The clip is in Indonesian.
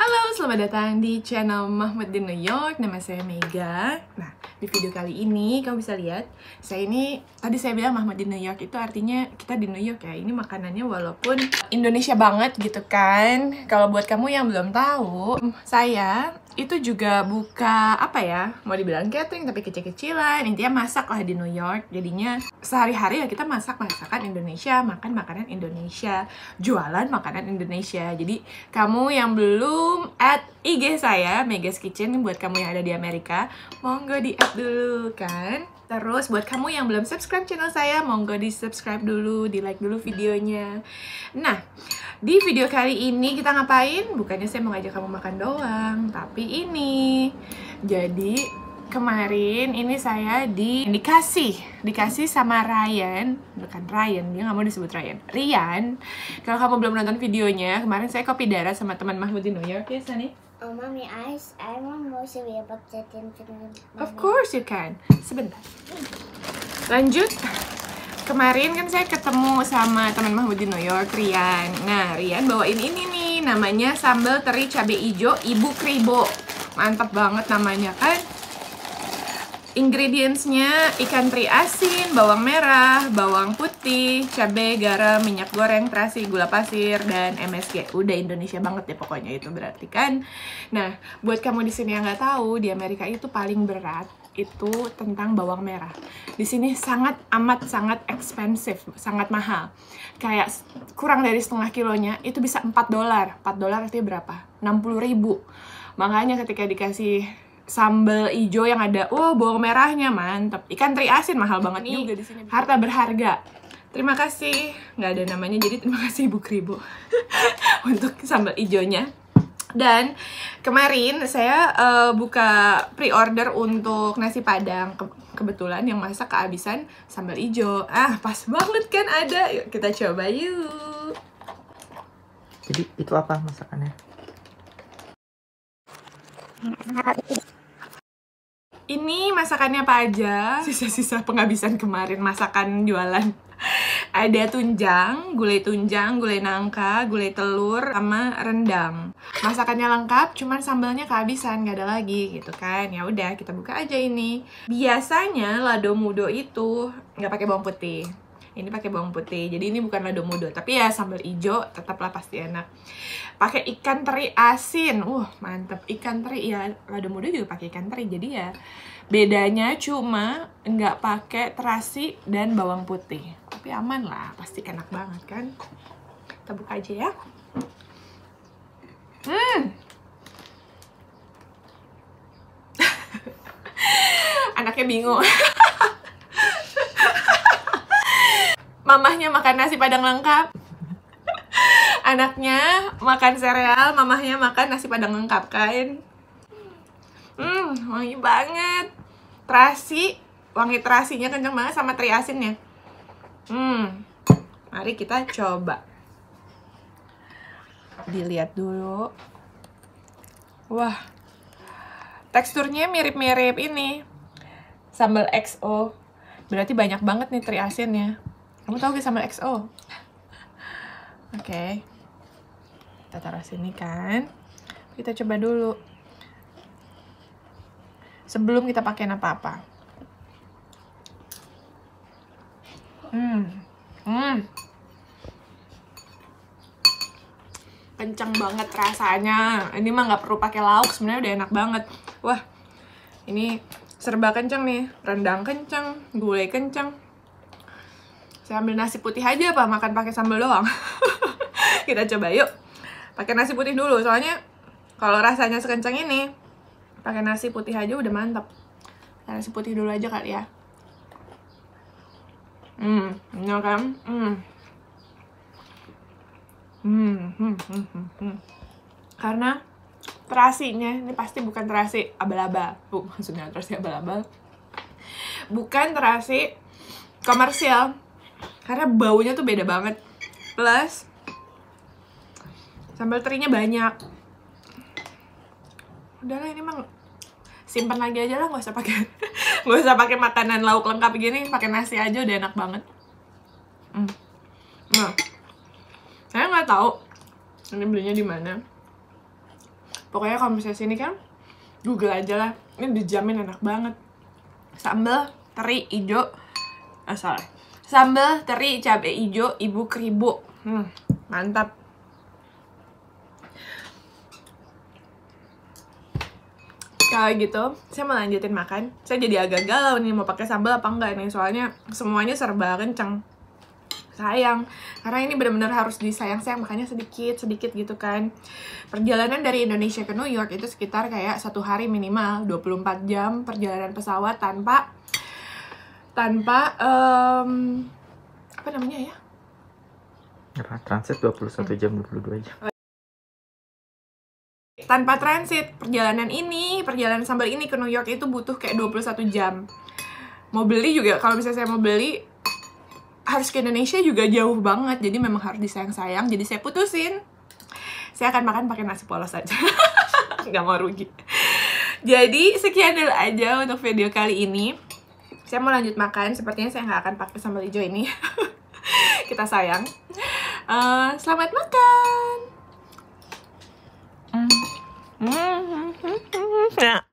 Halo, selamat datang di channel Mahmud di New York. Nama saya Mega. Nah, di video kali ini kamu bisa lihat saya ini tadi saya bilang Mahmud di New York itu artinya kita di New York ya. Ini makanannya walaupun Indonesia banget gitu kan. Kalau buat kamu yang belum tahu, saya itu juga buka apa ya mau dibilang catering tapi kecil-kecilan intinya masak lah di New York jadinya sehari-hari ya kita masak masakan Indonesia makan makanan Indonesia jualan makanan Indonesia jadi kamu yang belum add IG saya Megas Kitchen buat kamu yang ada di Amerika monggo di add dulu kan Terus buat kamu yang belum subscribe channel saya, monggo di subscribe dulu, di like dulu videonya. Nah, di video kali ini kita ngapain? Bukannya saya mau ngajak kamu makan doang, tapi ini. Jadi kemarin ini saya di dikasih dikasih sama Ryan bukan Ryan dia nggak mau disebut Ryan Rian kalau kamu belum nonton videonya kemarin saya kopi darah sama teman di New York ya Sani Oh, mommy, I I want to be Of course you can. Sebentar. Lanjut. Kemarin kan saya ketemu sama teman Mahmud di New York, Rian. Nah, Rian bawain ini nih, namanya sambal teri cabai hijau Ibu Kribo. Mantap banget namanya kan? Ingredientsnya ikan teri asin, bawang merah, bawang putih, cabai, garam, minyak goreng, terasi, gula pasir, dan MSG. Udah Indonesia banget ya pokoknya itu berarti kan. Nah, buat kamu di sini yang nggak tahu, di Amerika itu paling berat itu tentang bawang merah. Di sini sangat amat sangat ekspensif, sangat mahal. Kayak kurang dari setengah kilonya itu bisa 4 dolar. 4 dolar artinya berapa? 60 ribu. Makanya ketika dikasih sambal ijo yang ada oh bawang merahnya mantep ikan teri asin mahal banget nih juga di harta berharga terima kasih nggak ada namanya jadi terima kasih ibu kribo untuk sambal ijonya dan kemarin saya uh, buka pre-order untuk nasi padang Ke kebetulan yang masak kehabisan sambal ijo ah pas banget kan ada yuk kita coba yuk jadi itu apa masakannya ini masakannya apa aja? Sisa-sisa penghabisan kemarin masakan jualan. Ada tunjang, gulai tunjang, gulai nangka, gulai telur, sama rendang. Masakannya lengkap, cuman sambalnya kehabisan, gak ada lagi gitu kan. Ya udah, kita buka aja ini. Biasanya lado mudo itu nggak pakai bawang putih ini pakai bawang putih jadi ini bukan lado mudo tapi ya sambal ijo tetaplah pasti enak pakai ikan teri asin uh mantep ikan teri ya lado mudo juga pakai ikan teri jadi ya bedanya cuma nggak pakai terasi dan bawang putih tapi aman lah pasti enak banget kan kita buka aja ya hmm anaknya bingung mamahnya makan nasi padang lengkap anaknya makan sereal mamahnya makan nasi padang lengkap kain hmm wangi banget terasi wangi terasinya kenceng banget sama teri asinnya hmm mari kita coba dilihat dulu wah teksturnya mirip-mirip ini sambal XO berarti banyak banget nih teri asinnya kamu tahu gak sama XO? Oke. Okay. Kita taruh sini kan. Kita coba dulu. Sebelum kita pakai apa-apa. Hmm. Hmm. kencang banget rasanya. Ini mah nggak perlu pakai lauk, sebenarnya udah enak banget. Wah. Ini serba kencang nih. Rendang kencang, gulai kencang saya ambil nasi putih aja apa makan pakai sambal doang kita coba yuk pakai nasi putih dulu soalnya kalau rasanya sekencang ini pakai nasi putih aja udah mantap nasi putih dulu aja kali ya hmm ini ya kan hmm. hmm hmm, hmm, hmm, hmm, karena terasinya ini pasti bukan terasi abal-abal bu maksudnya terasi abal-abal bukan terasi komersial karena baunya tuh beda banget plus sambal terinya banyak udahlah ini emang simpan lagi aja lah nggak usah pakai nggak usah pakai makanan lauk lengkap gini pakai nasi aja udah enak banget hmm. nah saya nggak tahu ini belinya di mana pokoknya kalau misalnya sini kan google aja lah ini dijamin enak banget sambal teri hijau asal eh, sambal teri cabe hijau ibu keribu hmm, mantap kalau gitu saya mau lanjutin makan saya jadi agak galau nih mau pakai sambal apa enggak nih soalnya semuanya serba kenceng sayang karena ini benar-benar harus disayang-sayang makanya sedikit sedikit gitu kan perjalanan dari Indonesia ke New York itu sekitar kayak satu hari minimal 24 jam perjalanan pesawat tanpa tanpa um, apa namanya ya? Apa transit 21 jam 22 jam. Tanpa transit, perjalanan ini, perjalanan sambil ini ke New York itu butuh kayak 21 jam. Mau beli juga kalau misalnya saya mau beli harus ke Indonesia juga jauh banget. Jadi memang harus disayang-sayang. Jadi saya putusin saya akan makan pakai nasi polos aja nggak mau rugi. Jadi sekian dulu aja untuk video kali ini saya mau lanjut makan sepertinya saya nggak akan pakai sambal hijau ini kita sayang uh, selamat makan mm. Mm -hmm. yeah.